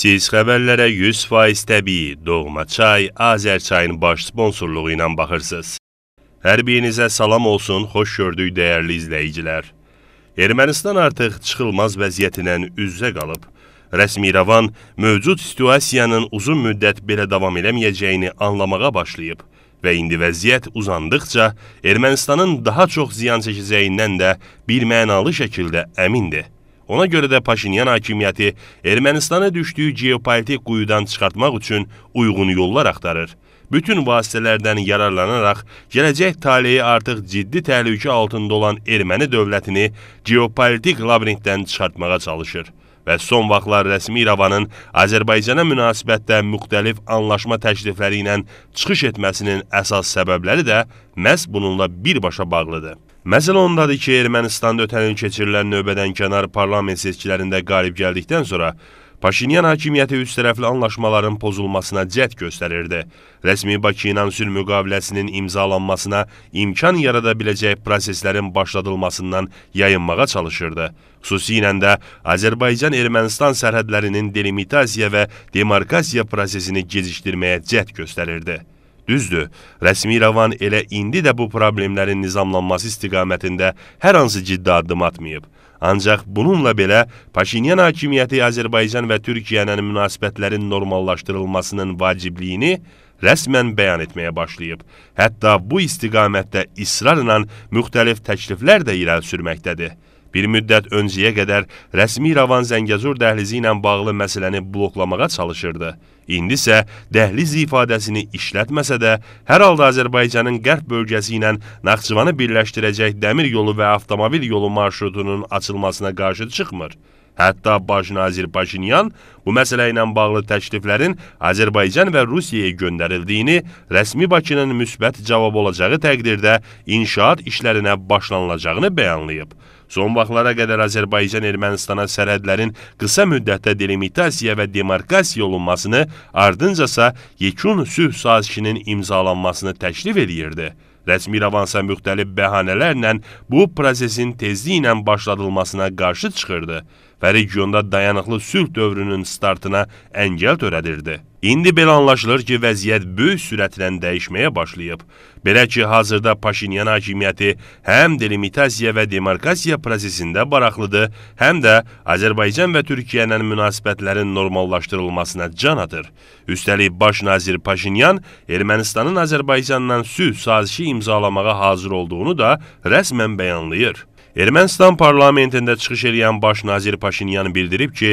Siz xəbərlərə 100% təbii Doğma Çay Azərçayın baş sponsorluğu ilə baxırsınız. Hər birinizə salam olsun, xoş gördük dəyərli izləyicilər. Ermənistan artıq çıxılmaz vəziyyətindən üz-üzə qalıb. Rəsmi İrəvan mövcud situasiyanın uzun müddət belə davam eləməyəcəyini anlamağa başlayıb və indi vəziyyət uzandıqca Ermənistanın daha çox ziyan çəkəcəyindən də birmənalı şəkildə əmindir. Ona görə də Paşinyan hakimiyyəti Ermənistana düşdüyü geopolitik quyudan çıxartmaq üçün uyğun yollar axtarır. Bütün vasitələrdən yararlanaraq gələcək taleyi artıq ciddi təhlükə altında olan erməni dövlətini geopolitik labirintdən çıxartmağa çalışır və son vaxtlar rəsmi İrəvanın Azərbaycana münasibətdə müxtəlif anlaşma təklifləri ilə çıxış etməsinin əsas səbəbləri də məhz bununla birbaşa bağlıdır. Məsələ ondadır ki, Ermənistanda ötən il keçirilən növbədənkənar parlament seçkilərində qalib gəldikdən sonra Paşinyan hakimiyyəti üçtərəfli anlaşmaların pozulmasına cəhd göstərirdi. Rəsmi Bakı ilə sülh müqaviləsinin imzalanmasına imkan yarada biləcək proseslərin başladılmasından yayınmağa çalışırdı. Xüsusilə də Azərbaycan-Ermənistan sərhədlərinin delimitasiya və demarkasiya prosesini gecikdirməyə cəhd göstərirdi. Düzdür, rəsmi rəvan elə indi də bu problemlərin nizamlanması istiqamətində hər hansı ciddi addım atmayıb. Ancaq bununla belə Paşinyan hakimiyyəti Azərbaycan və Türkiyənin münasibətlərin normallaşdırılmasının vacibliyini rəsmən bəyan etməyə başlayıb. Hətta bu istiqamətdə israrla müxtəlif təkliflər də irəli sürməkdədir. Bir müddət öncəyə qədər rəsmi Ravan Zəngəzur dəhlizi ilə bağlı məsələni bloklamağa çalışırdı. İndi isə dəhliz ifadəsini işlətməsə də, hər halda Azərbaycanın qərb bölgəsi ilə Naxçıvanı birləşdirəcək dəmir yolu və avtomobil yolu marşrutunun açılmasına qarşı çıxmır. Hətta baş nazir Paşinyan bu məsələ ilə bağlı təkliflərin Azərbaycan və Rusiyaya göndərildiyini, rəsmi Bakının müsbət cavab olacağı təqdirdə inşaat işlərinə başlanılacağını bəyanlayıb. Son vaxtlara qədər Azərbaycan Ermənistana sərhədlərin qısa müddətdə delimitasiya və demarkasiya olunmasını, ardıncasa yekun sülh sazişinin imzalanmasını təklif edirdi. Rəsmi İrəvansa müxtəlif bəhanələrlə bu prosesin tezliklə başladılmasına qarşı çıxırdı və regionda dayanıqlı sülh dövrünün startına əngəl törədirdi. İndi belə anlaşılır ki, vəziyyət böyük sürətlə dəyişməyə başlayıb. Belə ki, hazırda Paşinyan hakimiyyəti həm delimitasiya və demarkasiya prosesində baraqlıdır, həm də Azərbaycan və Türkiyənin münasibətlərin normallaşdırılmasına can atır. Üstəlik, baş nazir Paşinyan Ermənistanın Azərbaycandan sülh sazişi imzalamağa hazır olduğunu da rəsmən bəyanlayır. Ermənistan parlamentində çıxış edən baş nazir Paşinyan bildirib ki,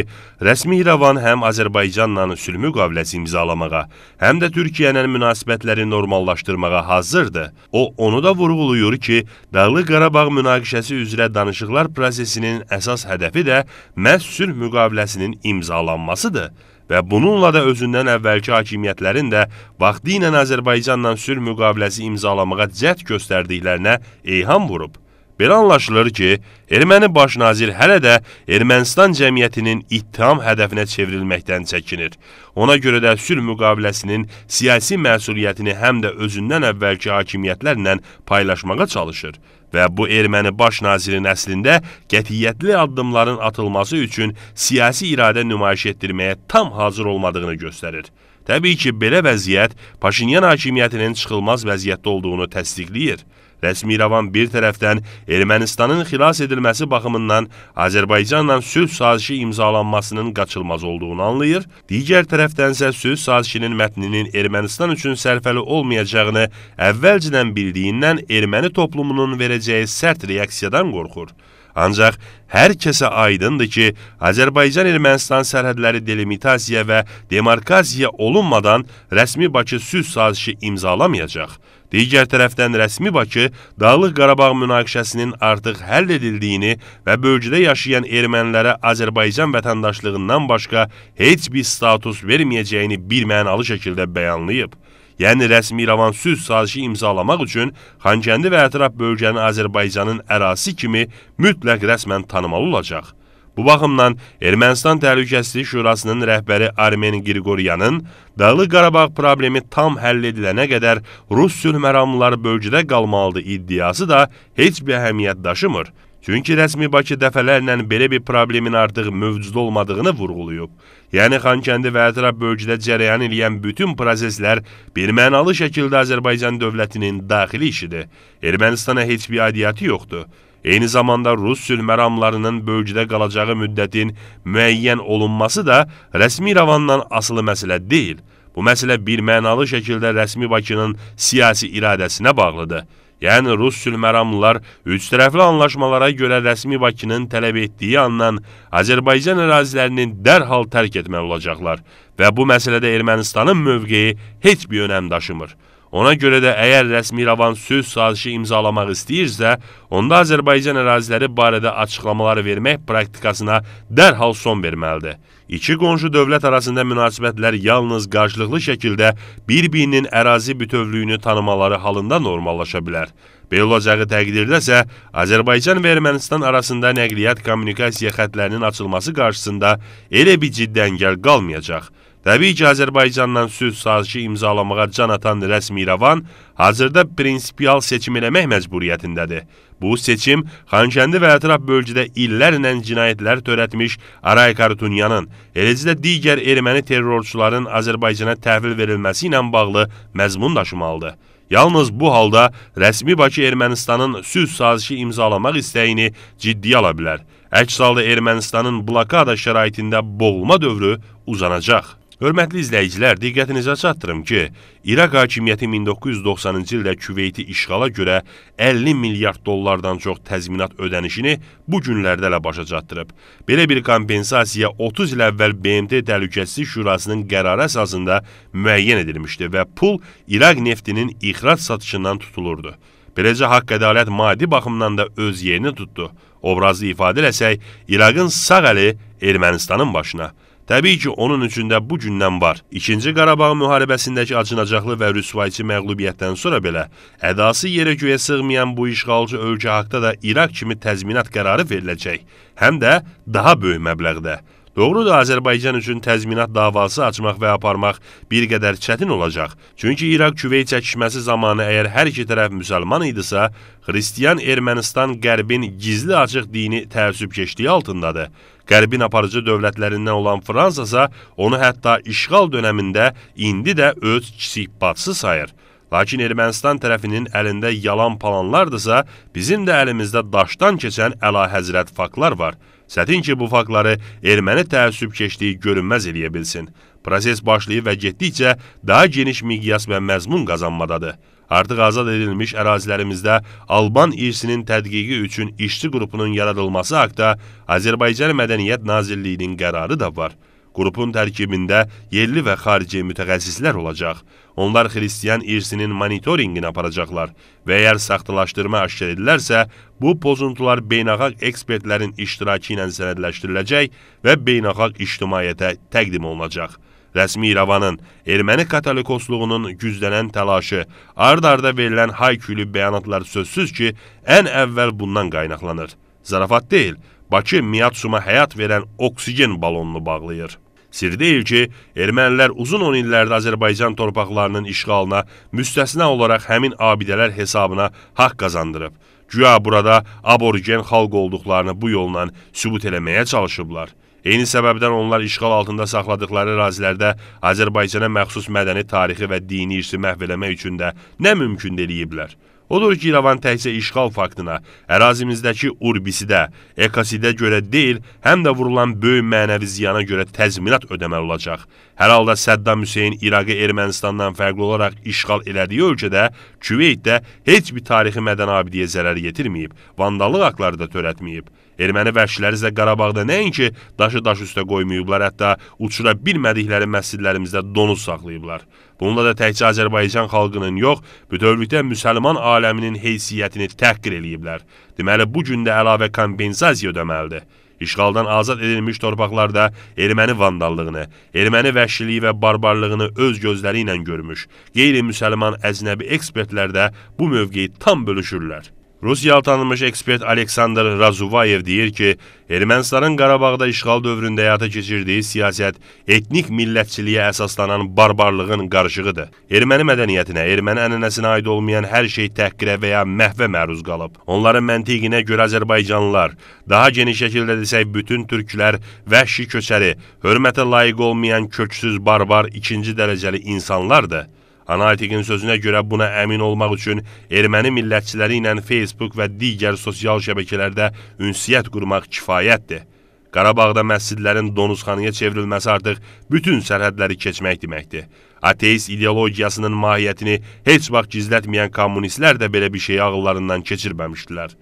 rəsmi İrəvan həm Azərbaycanla sülh müqaviləsi imzalamağa, həm də Türkiyənin münasibətləri normallaşdırmağa hazırdır. O, onu da vurğuluyur ki, Dağlı Qarabağ münaqişəsi üzrə danışıqlar prosesinin əsas hədəfi də məhz sülh müqaviləsinin imzalanmasıdır və bununla da özündən əvvəlki hakimiyyətlərin də vaxtı ilə Azərbaycanla sülh müqaviləsi imzalamağa cəhd göstərdiklərinə eyham vurub. Belə anlaşılır ki, erməni baş nazir hələ də Ermənistan cəmiyyətinin ittiham hədəfinə çevrilməkdən çəkinir. Ona görə də sülh müqaviləsinin siyasi məsuliyyətini həm də özündən əvvəlki hakimiyyətlərlə paylaşmağa çalışır və bu erməni baş nazirin əslində qətiyyətli addımların atılması üçün siyasi iradə nümayiş etdirməyə tam hazır olmadığını göstərir. Təbii ki, belə vəziyyət Paşinyan hakimiyyətinin çıxılmaz vəziyyətdə olduğunu təsdiqləyir. Rəsmi İrəvan bir tərəfdən Ermənistanın xilas edilməsi baxımından Azərbaycanla sülh sazişi imzalanmasının qaçılmaz olduğunu anlayır, digər tərəfdən isə sülh sazişinin mətninin Ermənistan üçün sərfəli olmayacağını əvvəlcədən bildiyindən erməni toplumunun verəcəyi sərt reaksiyadan qorxur. Ancaq hər kəsə aydındır ki, Azərbaycan-Ermənistan sərhədləri delimitasiya və demarkasiya olunmadan rəsmi Bakı sülh sazişi imzalamayacaq. Digər tərəfdən rəsmi Bakı Dağlıq Qarabağ münaqişəsinin artıq həll edildiyini və bölgədə yaşayan ermənilərə Azərbaycan vətəndaşlığından başqa heç bir status verməyəcəyini birmənalı şəkildə bəyanlayıb yəni rəsmi Ravansüz sazişi imzalamaq üçün Xankəndi və ətraf bölgəni Azərbaycanın ərazisi kimi mütləq rəsmən tanımalı olacaq. Bu baxımdan Ermənistan Təhlükəsizlik Şurasının rəhbəri Armen Qirqoryanın Dağlı Qarabağ problemi tam həll edilənə qədər Rus sülh məramlıları bölgədə qalmalıdır iddiası da heç bir əhəmiyyət daşımır. Çünki rəsmi Bakı dəfələrlə belə bir problemin artıq mövcud olmadığını vurğulayıb. Yəni Xankəndi və ətraf bölgədə cərəyan edən bütün proseslər birmənalı şəkildə Azərbaycan dövlətinin daxili işidir. Ermənistana heç bir aidiyyəti yoxdur. Eyni zamanda Rus sülh məramlarının bölgədə qalacağı müddətin müəyyən olunması da rəsmi ravandan asılı məsələ deyil. Bu məsələ birmənalı şəkildə rəsmi Bakının siyasi iradəsinə bağlıdır yəni rus sülməramlılar üç tərəfli anlaşmalara görə rəsmi Bakının tələb etdiyi andan Azərbaycan ərazilərinin dərhal tərk etməli olacaqlar və bu məsələdə Ermənistanın mövqeyi heç bir önəm daşımır. Ona görə də əgər rəsmi İrəvan sülh sazişi imzalamaq istəyirsə, onda Azərbaycan əraziləri barədə açıqlamaları vermək praktikasına dərhal son verməlidir. İki qonşu dövlət arasında münasibətlər yalnız qarşılıqlı şəkildə bir-birinin ərazi bütövlüyünü tanımaları halında normallaşa bilər. Belə olacağı təqdirdə isə Azərbaycan və Ermənistan arasında nəqliyyat kommunikasiya xətlərinin açılması qarşısında elə bir ciddi əngəl qalmayacaq. Təbii ki, Azərbaycanla sülh sazişi imzalamağa can atan rəsmi İrəvan hazırda prinsipial seçim eləmək məcburiyyətindədir. Bu seçim Xankəndi və ətraf bölgədə illərlə cinayətlər törətmiş Aray Karutunyanın, eləcə də digər erməni terrorçuların Azərbaycana təhvil verilməsi ilə bağlı məzmun daşımalıdır. Yalnız bu halda rəsmi Bakı Ermənistanın sülh sazişi imzalamaq istəyini ciddiyə ala bilər. Əks halda Ermənistanın blokada şəraitində boğulma dövrü uzanacaq. Hörmətli izləyicilər, diqqətinizə çatdırım ki, İraq hakimiyyəti 1990-cı ildə Küveyti işğala görə 50 milyard dollardan çox təzminat ödənişini bu günlərdə elə başa çatdırıb. Belə bir kompensasiya 30 il əvvəl BMT Təhlükəsizlik Şurasının qərarı əsasında müəyyən edilmişdi və pul İraq neftinin ixrac satışından tutulurdu. Beləcə haqq ədalət maddi baxımdan da öz yerini tutdu. Obrazlı ifadə eləsək, İraqın sağ əli Ermənistanın başına, Təbii ki, onun üçündə bu gündən var. İkinci Qarabağ müharibəsindəki acınacaqlı və rüsvayçı məğlubiyyətdən sonra belə ədası yerə göyə sığmayan bu işğalcı ölkə haqda da İraq kimi təzminat qərarı veriləcək, həm də daha böyük məbləğdə. Doğrudur, Azərbaycan üçün təzminat davası açmaq və aparmaq bir qədər çətin olacaq. Çünki İraq-Küveyt çəkişməsi zamanı əgər hər iki tərəf müsəlman idisə, Xristiyan Ermənistan qərbin gizli açıq dini təəssübkeşliyi altındadır. Qərbin aparıcı dövlətlərindən olan Fransa isə onu hətta işğal dönəmində indi də öz kiçik bacısı sayır. Lakin Ermənistan tərəfinin əlində yalan palanlardırsa, bizim də əlimizdə daşdan keçən əlahəzrət faktlar var. Çətin ki, bu faktları erməni təəssüb keçdiyi görünməz eləyə bilsin. Proses başlayıb və getdikcə daha geniş miqyas və məzmun qazanmadadır. Artıq azad edilmiş ərazilərimizdə Alban irsinin tədqiqi üçün işçi qrupunun yaradılması haqda Azərbaycan Mədəniyyət Nazirliyinin qərarı da var. Qrupun tərkibində yerli və xarici mütəxəssislər olacaq. Onlar xristiyan irsinin monitorinqini aparacaqlar və əgər saxtalaşdırma aşkar edilərsə, bu pozuntular beynəlxalq ekspertlərin iştirakı ilə sənədləşdiriləcək və beynəlxalq ictimaiyyətə təqdim olunacaq. Rəsmi İrəvanın erməni katolikosluğunun güclənən təlaşı, ard-arda verilən haykülü bəyanatlar sözsüz ki, ən əvvəl bundan qaynaqlanır. Zarafat deyil, Bakı Miyatsuma həyat verən oksigen balonunu bağlayır. Sir deyil ki, ermənilər uzun 10 illərdə Azərbaycan torpaqlarının işğalına müstəsna olaraq həmin abidələr hesabına haqq qazandırıb. Güya burada aborigen xalq olduqlarını bu yolla sübut eləməyə çalışıblar. Eyni səbəbdən onlar işğal altında saxladıqları ərazilərdə Azərbaycana məxsus mədəni, tarixi və dini irsi məhv eləmək üçün də nə mümkün eləyiblər? Odur ki, İrəvan təkcə işğal faktına, ərazimizdəki urbisidə, ekosidə görə deyil, həm də vurulan böyük mənəvi ziyana görə təzminat ödəməli olacaq. Hər halda Səddam Hüseyn İraqı Ermənistandan fərqli olaraq işğal elədiyi ölkədə Küveytdə heç bir tarixi mədən abidəyə zərər yetirməyib, vandallıq haqları da törətməyib. Erməni vəhşiləri isə Qarabağda nəinki daşı daş üstə qoymayıblar, hətta uçura bilmədikləri məscidlərimizdə donuz saxlayıblar. Bununla da təkcə Azərbaycan xalqının yox, bütövlükdə müsəlman aləminin heysiyyətini təhqir eləyiblər. Deməli, bu gün də əlavə kompensasiya ödəməlidir işğaldan azad edilmiş torpaqlarda erməni vandallığını, erməni vəhşiliyi və barbarlığını öz gözləri ilə görmüş, qeyri-müsəlman əznəbi ekspertlər də bu mövqeyi tam bölüşürlər. Rusiyalı tanınmış ekspert Aleksandr Razuvayev deyir ki, Ermənistanın Qarabağda işğal dövründə həyata keçirdiyi siyasət etnik millətçiliyə əsaslanan barbarlığın qarışığıdır. Erməni mədəniyyətinə, erməni ənənəsinə aid olmayan hər şey təhqirə və ya məhvə məruz qalıb. Onların məntiqinə görə Azərbaycanlılar, daha geniş şəkildə desək bütün türklər vəhşi köçəri, hörmətə layiq olmayan köksüz barbar ikinci dərəcəli insanlardır. Analitikin sözünə görə buna əmin olmaq üçün erməni millətçiləri ilə Facebook və digər sosial şəbəkələrdə ünsiyyət qurmaq kifayətdir. Qarabağda məscidlərin donuzxanaya çevrilməsi artıq bütün sərhədləri keçmək deməkdir. Ateist ideologiyasının mahiyyətini heç vaxt gizlətməyən kommunistlər də belə bir şeyi ağıllarından keçirməmişdilər.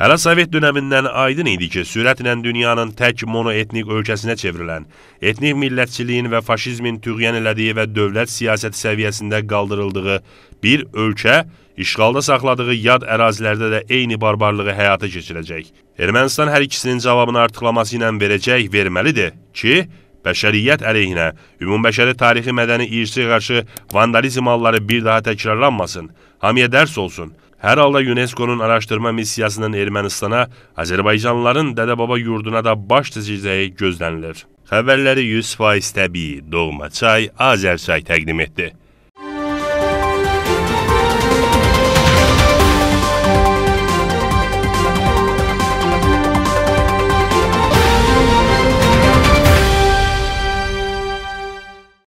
Hələ Sovet dönəmindən aydın idi ki, sürətlə dünyanın tək monoetnik ölkəsinə çevrilən, etnik millətçiliyin və faşizmin tüğyan elədiyi və dövlət siyasəti səviyyəsində qaldırıldığı bir ölkə işğalda saxladığı yad ərazilərdə də eyni barbarlığı həyata keçirəcək. Ermənistan hər ikisinin cavabını artıqlaması ilə verəcək, verməlidir ki, bəşəriyyət əleyhinə, ümumbəşəri tarixi mədəni irsi qarşı vandalizm halları bir daha təkrarlanmasın, hamıya dərs olsun. Hər halda UNESCO-nun araşdırma missiyasının Ermənistana, Azərbaycanlıların dədə-baba yurduna da baş dizəcəyi gözlənilir. Xəbərləri 100% təbii Doğma Çay, Azərçay təqdim etdi.